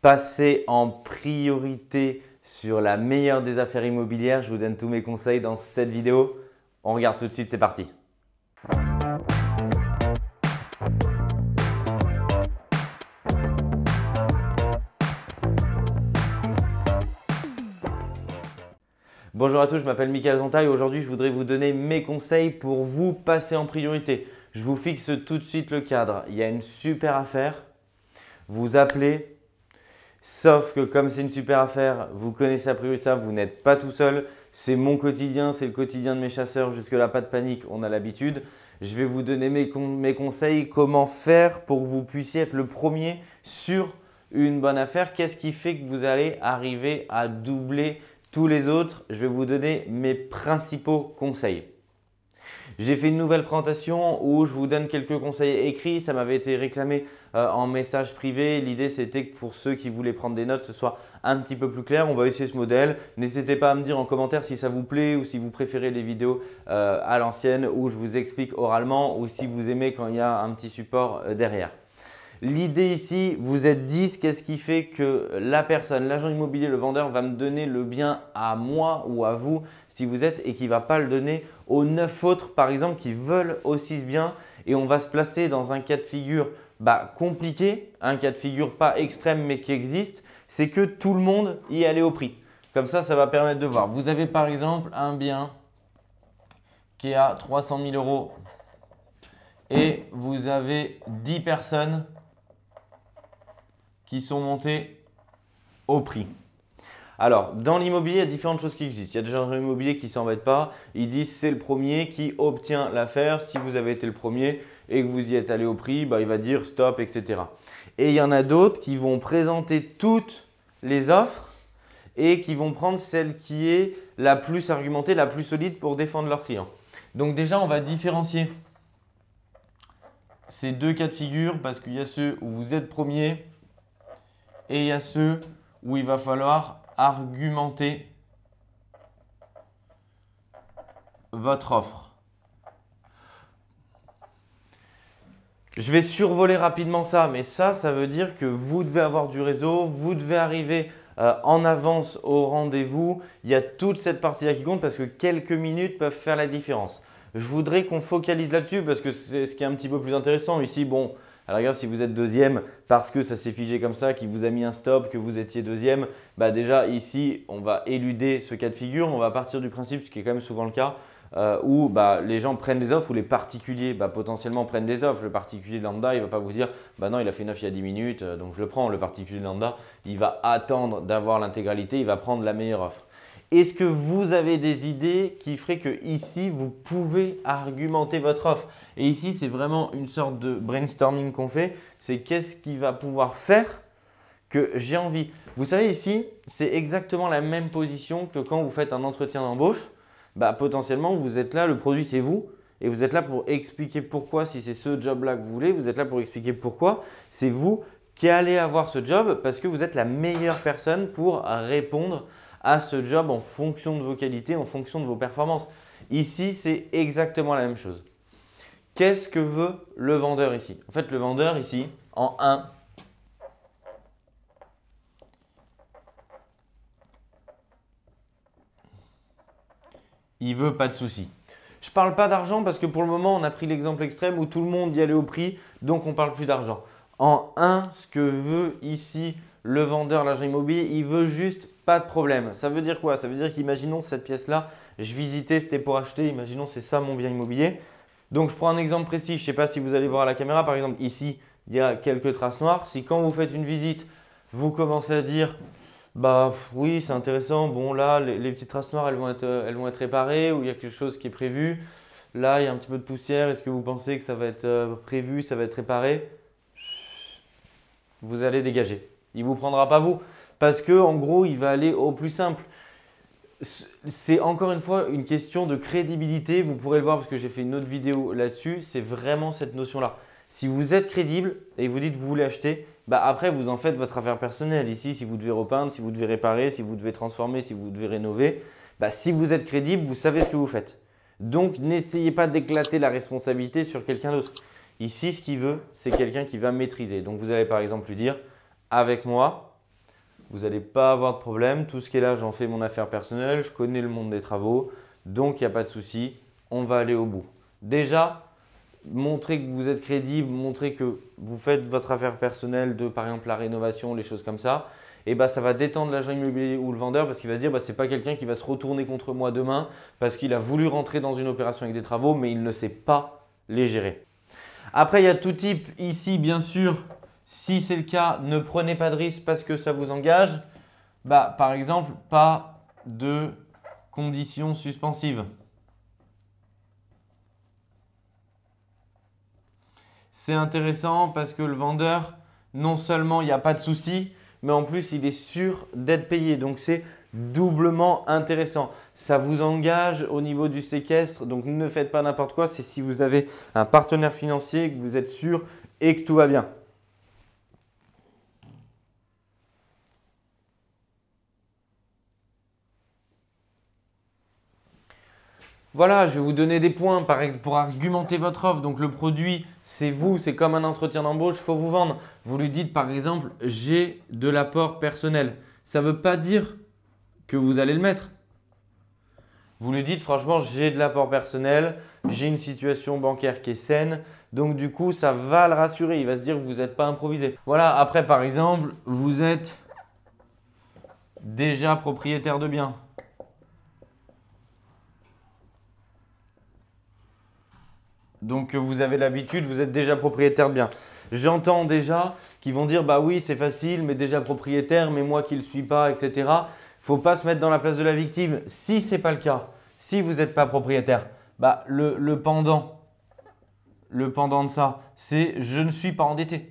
Passer en priorité sur la meilleure des affaires immobilières. Je vous donne tous mes conseils dans cette vidéo. On regarde tout de suite, c'est parti. Bonjour à tous, je m'appelle Michael Zonta et aujourd'hui je voudrais vous donner mes conseils pour vous passer en priorité. Je vous fixe tout de suite le cadre. Il y a une super affaire. Vous appelez Sauf que comme c'est une super affaire, vous connaissez a priori ça, vous n'êtes pas tout seul. C'est mon quotidien, c'est le quotidien de mes chasseurs. Jusque-là, pas de panique, on a l'habitude. Je vais vous donner mes, mes, conseils, comment faire pour que vous puissiez être le premier sur une bonne affaire. Qu'est-ce qui fait que vous allez arriver à doubler tous les autres Je vais vous donner mes principaux conseils. J'ai fait une nouvelle présentation où je vous donne quelques conseils écrits. Ça m'avait été réclamé euh, en message privé. L'idée, c'était que pour ceux qui voulaient prendre des notes, ce soit un petit peu plus clair. On va essayer ce modèle. N'hésitez pas à me dire en commentaire si ça vous plaît ou si vous préférez les vidéos euh, à l'ancienne où je vous explique oralement ou si vous aimez quand il y a un petit support euh, derrière. L'idée ici, vous êtes 10, qu'est-ce qui fait que la personne, l'agent immobilier, le vendeur va me donner le bien à moi ou à vous si vous êtes et qui ne va pas le donner aux 9 autres par exemple qui veulent aussi ce bien et on va se placer dans un cas de figure bah, compliqué, un cas de figure pas extrême mais qui existe, c'est que tout le monde y allait au prix. Comme ça, ça va permettre de voir. Vous avez par exemple un bien qui est à 300 000 euros et vous avez 10 personnes qui sont montés au prix. Alors, dans l'immobilier, il y a différentes choses qui existent. Il y a des gens dans l'immobilier qui ne s'embêtent pas. Ils disent c'est le premier qui obtient l'affaire. Si vous avez été le premier et que vous y êtes allé au prix, bah, il va dire stop, etc. Et il y en a d'autres qui vont présenter toutes les offres et qui vont prendre celle qui est la plus argumentée, la plus solide pour défendre leurs clients. Donc déjà, on va différencier ces deux cas de figure parce qu'il y a ceux où vous êtes premier et il y a ceux où il va falloir argumenter votre offre. Je vais survoler rapidement ça, mais ça, ça veut dire que vous devez avoir du réseau, vous devez arriver euh, en avance au rendez-vous. Il y a toute cette partie-là qui compte parce que quelques minutes peuvent faire la différence. Je voudrais qu'on focalise là-dessus parce que c'est ce qui est un petit peu plus intéressant. Ici, bon, alors, ah, regarde, si vous êtes deuxième parce que ça s'est figé comme ça, qu'il vous a mis un stop, que vous étiez deuxième, bah déjà ici, on va éluder ce cas de figure. On va partir du principe, ce qui est quand même souvent le cas, euh, où bah, les gens prennent des offres ou les particuliers bah, potentiellement prennent des offres. Le particulier lambda, il ne va pas vous dire bah non, il a fait une offre il y a 10 minutes, euh, donc je le prends. Le particulier lambda, il va attendre d'avoir l'intégralité, il va prendre la meilleure offre. Est-ce que vous avez des idées qui feraient que ici, vous pouvez argumenter votre offre Et ici, c'est vraiment une sorte de brainstorming qu'on fait. C'est qu'est-ce qui va pouvoir faire que j'ai envie. Vous savez, ici, c'est exactement la même position que quand vous faites un entretien d'embauche. Bah, potentiellement, vous êtes là, le produit, c'est vous. Et vous êtes là pour expliquer pourquoi, si c'est ce job-là que vous voulez, vous êtes là pour expliquer pourquoi c'est vous qui allez avoir ce job parce que vous êtes la meilleure personne pour répondre à ce job en fonction de vos qualités, en fonction de vos performances. Ici, c'est exactement la même chose. Qu'est-ce que veut le vendeur ici En fait, le vendeur ici, en 1, il veut pas de souci. Je parle pas d'argent parce que pour le moment, on a pris l'exemple extrême où tout le monde y allait au prix, donc on parle plus d'argent. En 1, ce que veut ici le vendeur, l'agent immobilier, il veut juste pas de problème. Ça veut dire quoi Ça veut dire qu'imaginons cette pièce-là, je visitais, c'était pour acheter, imaginons c'est ça mon bien immobilier. Donc je prends un exemple précis, je ne sais pas si vous allez voir à la caméra, par exemple ici, il y a quelques traces noires. Si quand vous faites une visite, vous commencez à dire, bah oui c'est intéressant, bon là les, petites traces noires elles vont, être, euh, elles vont être réparées ou il y a quelque chose qui est prévu. Là il y a un petit peu de poussière, est-ce que vous pensez que ça va être euh, prévu, ça va être réparé Vous allez dégager. Il vous prendra pas vous. Parce que en gros, il va aller au plus simple. C'est encore une fois une question de crédibilité. Vous pourrez le voir parce que j'ai fait une autre vidéo là-dessus. C'est vraiment cette notion-là. Si vous êtes crédible et vous dites que vous voulez acheter, bah après vous en faites votre affaire personnelle. Ici, si vous devez repeindre, si vous devez réparer, si vous devez transformer, si vous devez rénover, bah si vous êtes crédible, vous savez ce que vous faites. Donc n'essayez pas d'éclater la responsabilité sur quelqu'un d'autre. Ici, ce qu'il veut, c'est quelqu'un qui va maîtriser. Donc vous allez par exemple lui dire, avec moi, vous n'allez pas avoir de problème. Tout ce qui est là, j'en fais mon affaire personnelle. Je connais le monde des travaux. Donc, il n'y a pas de souci. On va aller au bout. Déjà, montrer que vous êtes crédible, montrer que vous faites votre affaire personnelle de, par exemple, la rénovation, les choses comme ça. Et eh bah, ben, ça va détendre l'agent immobilier ou le vendeur parce qu'il va se dire bah, c'est pas quelqu'un qui va se retourner contre moi demain parce qu'il a voulu rentrer dans une opération avec des travaux mais il ne sait pas les gérer. Après, il y a tout type ici, bien sûr, si c'est le cas, ne prenez pas de risque parce que ça vous engage. Bah, par exemple, pas de conditions suspensives. C'est intéressant parce que le vendeur, non seulement il n'y a pas de souci, mais en plus il est sûr d'être payé. Donc c'est doublement intéressant. Ça vous engage au niveau du séquestre, donc ne faites pas n'importe quoi. C'est si vous avez un partenaire financier, que vous êtes sûr et que tout va bien. voilà, je vais vous donner des points pour argumenter votre offre. Donc le produit, c'est vous, c'est comme un entretien d'embauche, il faut vous vendre. Vous lui dites par exemple, j'ai de l'apport personnel. Ça ne veut pas dire que vous allez le mettre. Vous lui dites franchement, j'ai de l'apport personnel, j'ai une situation bancaire qui est saine. Donc du coup, ça va le rassurer. Il va se dire que vous n'êtes pas improvisé. Voilà, après par exemple, vous êtes déjà propriétaire de biens. Donc euh, vous avez l'habitude, vous êtes déjà propriétaire de bien. J'entends déjà qu'ils vont dire bah oui c'est facile, mais déjà propriétaire, mais moi qui ne le suis pas, etc. Faut pas se mettre dans la place de la victime. Si c'est pas le cas, si vous n'êtes pas propriétaire, bah le, le, pendant, le pendant de ça, c'est je ne suis pas endetté.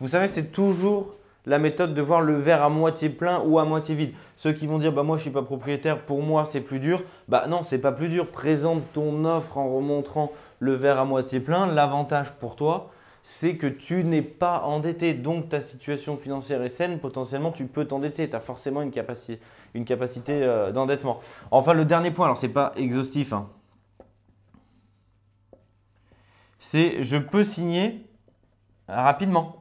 Vous savez, c'est toujours la méthode de voir le verre à moitié plein ou à moitié vide. Ceux qui vont dire bah moi je suis pas propriétaire, pour moi c'est plus dur. Bah non, c'est pas plus dur. Présente ton offre en remontrant le verre à moitié plein. L'avantage pour toi, c'est que tu n'es pas endetté. Donc ta situation financière est saine, potentiellement tu peux t'endetter, tu as forcément une capacité, euh, d'endettement. Enfin le dernier point, alors c'est pas exhaustif, hein. c'est je peux signer rapidement.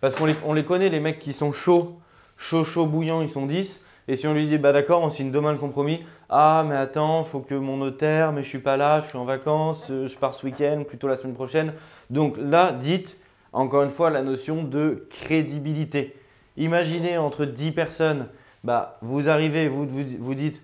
Parce qu'on les, connaît, les mecs qui sont chauds, chauds, chauds, bouillants, ils sont 10. Et si on lui dit, bah d'accord, on signe demain le compromis, ah mais attends, faut que mon notaire, mais je suis pas là, je suis en vacances, euh, je pars ce week-end, plutôt la semaine prochaine. Donc là, dites, encore une fois, la notion de crédibilité. Imaginez entre 10 personnes, bah vous arrivez, vous, vous, vous dites,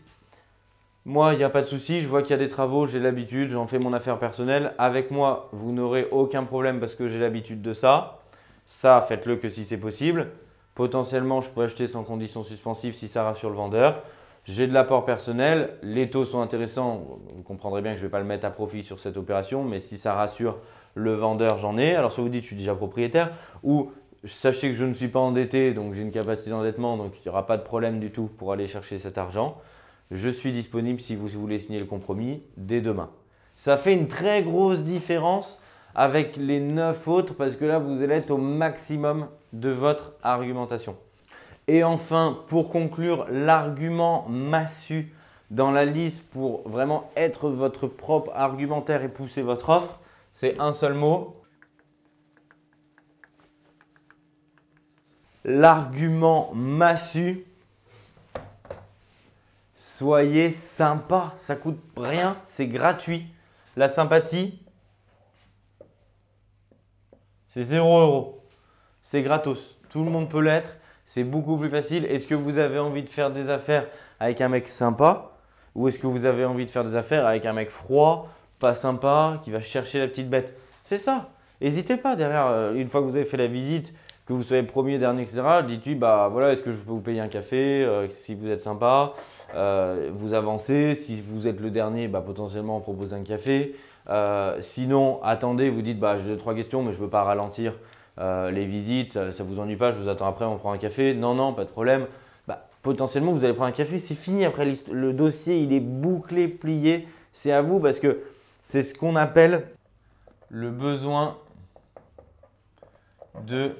moi, il n'y a pas de souci, je vois qu'il y a des travaux, j'ai l'habitude, j'en fais mon affaire personnelle. Avec moi, vous n'aurez aucun problème parce que j'ai l'habitude de ça. Ça, faites-le que si c'est possible. Potentiellement, je peux acheter sans condition suspensive si ça rassure le vendeur. J'ai de l'apport personnel, les taux sont intéressants, vous comprendrez bien que je ne vais pas le mettre à profit sur cette opération, mais si ça rassure le vendeur, j'en ai. Alors, soit vous dites, je suis déjà propriétaire, ou sachez que je ne suis pas endetté, donc j'ai une capacité d'endettement, donc il n'y aura pas de problème du tout pour aller chercher cet argent. Je suis disponible si vous voulez signer le compromis dès demain. Ça fait une très grosse différence avec les neuf autres parce que là, vous allez être au maximum de votre argumentation. Et enfin, pour conclure, l'argument massu dans la liste pour vraiment être votre propre argumentaire et pousser votre offre, c'est un seul mot. L'argument massu. Soyez sympa, ça coûte rien, c'est gratuit. La sympathie, c'est 0 euros. C'est gratos. Tout le monde peut l'être. C'est beaucoup plus facile. Est-ce que vous avez envie de faire des affaires avec un mec sympa ou est-ce que vous avez envie de faire des affaires avec un mec froid, pas sympa, qui va chercher la petite bête C'est ça. N'hésitez pas derrière, euh, une fois que vous avez fait la visite, que vous soyez premier, dernier, etc., dites-lui, bah voilà, est-ce que je peux vous payer un café euh, si vous êtes sympa euh, Vous avancez, si vous êtes le dernier, bah, potentiellement potentiellement propose un café. Euh, sinon, attendez, vous dites, bah, j'ai trois questions, mais je ne veux pas ralentir euh, les visites, ça, ne vous ennuie pas, je vous attends après, on prend un café. Non, non, pas de problème. Bah, potentiellement, vous allez prendre un café, c'est fini. Après, le dossier, il est bouclé, plié. C'est à vous parce que c'est ce qu'on appelle le besoin de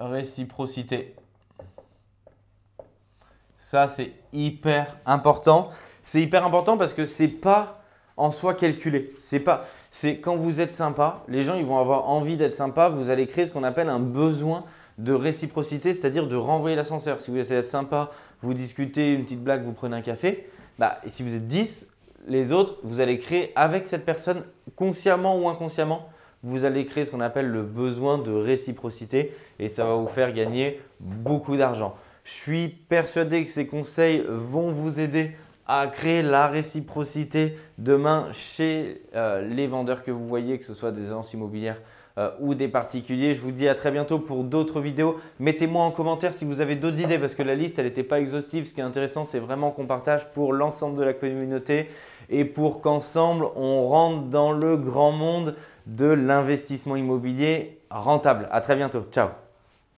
réciprocité. Ça, c'est hyper important. C'est hyper important parce que c'est pas en soi calculé. C'est pas. C'est quand vous êtes sympa, les gens ils vont avoir envie d'être sympa. Vous allez créer ce qu'on appelle un besoin de réciprocité, c'est-à-dire de renvoyer l'ascenseur. Si vous essayez d'être sympa, vous discutez une petite blague, vous prenez un café. Bah, si vous êtes 10, les autres, vous allez créer avec cette personne, consciemment ou inconsciemment, vous allez créer ce qu'on appelle le besoin de réciprocité et ça va vous faire gagner beaucoup d'argent. Je suis persuadé que ces conseils vont vous aider à créer la réciprocité demain chez euh, les vendeurs que vous voyez, que ce soit des agences immobilières euh, ou des particuliers. Je vous dis à très bientôt pour d'autres vidéos. Mettez-moi en commentaire si vous avez d'autres idées parce que la liste, elle n'était pas exhaustive. Ce qui est intéressant, c'est vraiment qu'on partage pour l'ensemble de la communauté et pour qu'ensemble, on rentre dans le grand monde de l'investissement immobilier rentable. À très bientôt. Ciao